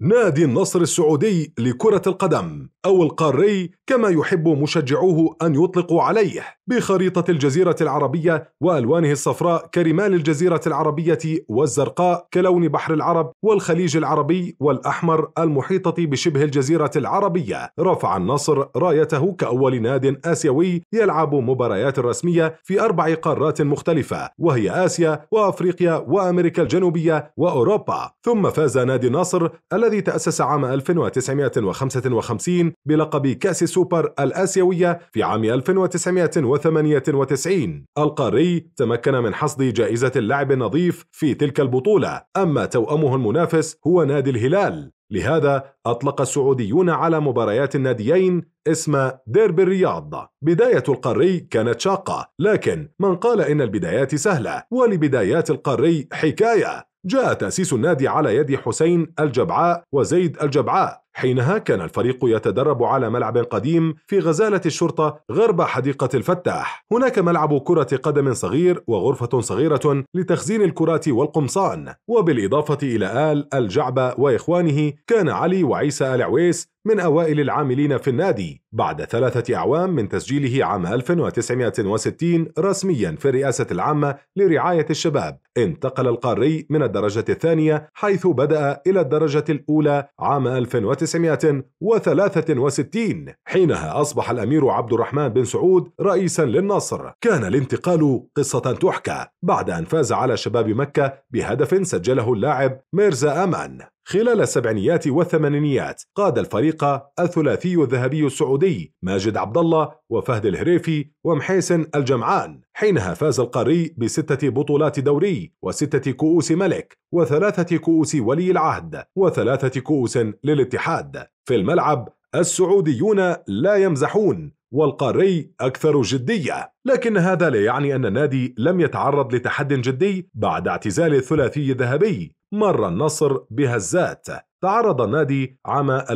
نادي النصر السعودي لكرة القدم أو القاري كما يحب مشجعوه أن يطلقوا عليه بخريطة الجزيرة العربية وألوانه الصفراء كرمال الجزيرة العربية والزرقاء كلون بحر العرب والخليج العربي والأحمر المحيطة بشبه الجزيرة العربية رفع النصر رايته كأول ناد آسيوي يلعب مباريات رسمية في أربع قارات مختلفة وهي آسيا وأفريقيا وأمريكا الجنوبية وأوروبا ثم فاز نادي النصر الذي تأسس عام 1955 بلقب كأس السوبر الآسيوية في عام 1998 القاري تمكن من حصد جائزة اللاعب النظيف في تلك البطولة أما توأمه المنافس هو نادي الهلال لهذا أطلق السعوديون على مباريات الناديين اسم ديربي الرياض بداية القاري كانت شاقة لكن من قال إن البدايات سهلة ولبدايات القاري حكاية جاء تأسيس النادي على يد حسين الجبعاء وزيد الجبعاء حينها كان الفريق يتدرب على ملعب قديم في غزالة الشرطة غرب حديقة الفتاح هناك ملعب كرة قدم صغير وغرفة صغيرة لتخزين الكرات والقمصان وبالإضافة إلى آل الجعبة وإخوانه كان علي وعيسى العويس من أوائل العاملين في النادي بعد ثلاثة أعوام من تسجيله عام 1960 رسميا في الرئاسة العامة لرعاية الشباب انتقل القاري من الدرجة الثانية حيث بدأ إلى الدرجة الأولى عام 1960 1963 حينها أصبح الأمير عبد الرحمن بن سعود رئيسا للنصر كان الانتقال قصة تحكى بعد أن فاز على شباب مكة بهدف سجله اللاعب ميرزا أمان خلال السبعينيات والثمانينيات قاد الفريق الثلاثي الذهبي السعودي ماجد عبد الله وفهد الهريفي ومحيسن الجمعان حينها فاز القاري بستة بطولات دوري وستة كؤوس ملك وثلاثة كؤوس ولي العهد وثلاثة كؤوس للاتحاد في الملعب السعوديون لا يمزحون والقاري أكثر جدية لكن هذا لا يعني أن النادي لم يتعرض لتحد جدي بعد اعتزال الثلاثي الذهبي مر النصر بهزات تعرض النادي عام 2006-2007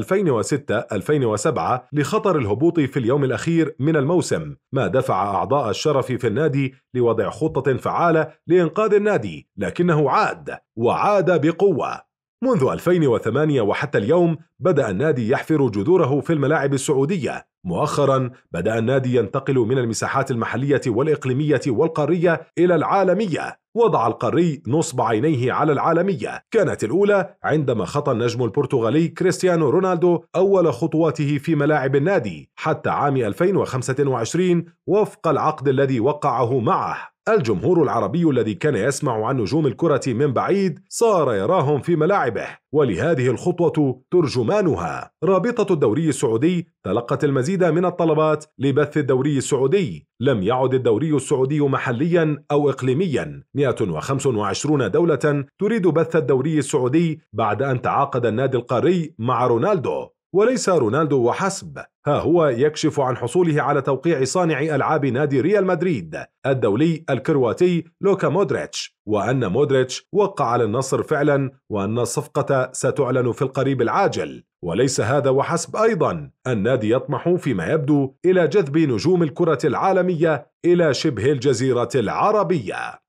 لخطر الهبوط في اليوم الأخير من الموسم ما دفع أعضاء الشرف في النادي لوضع خطة فعالة لإنقاذ النادي لكنه عاد وعاد بقوة منذ 2008 وحتى اليوم بدأ النادي يحفر جذوره في الملاعب السعودية مؤخرا بدأ النادي ينتقل من المساحات المحلية والإقليمية والقارية إلى العالمية وضع القاري نصب عينيه على العالمية كانت الأولى عندما خطى النجم البرتغالي كريستيانو رونالدو أول خطواته في ملاعب النادي حتى عام 2025 وفق العقد الذي وقعه معه الجمهور العربي الذي كان يسمع عن نجوم الكرة من بعيد صار يراهم في ملاعبه ولهذه الخطوة ترجمانها رابطة الدوري السعودي تلقت المزيد من الطلبات لبث الدوري السعودي لم يعد الدوري السعودي محليا أو إقليميا 125 دولة تريد بث الدوري السعودي بعد أن تعاقد النادي القاري مع رونالدو وليس رونالدو وحسب ها هو يكشف عن حصوله على توقيع صانع ألعاب نادي ريال مدريد الدولي الكرواتي لوكا مودريتش وأن مودريتش وقع على النصر فعلا وأن الصفقة ستعلن في القريب العاجل وليس هذا وحسب أيضا النادي يطمح فيما يبدو إلى جذب نجوم الكرة العالمية إلى شبه الجزيرة العربية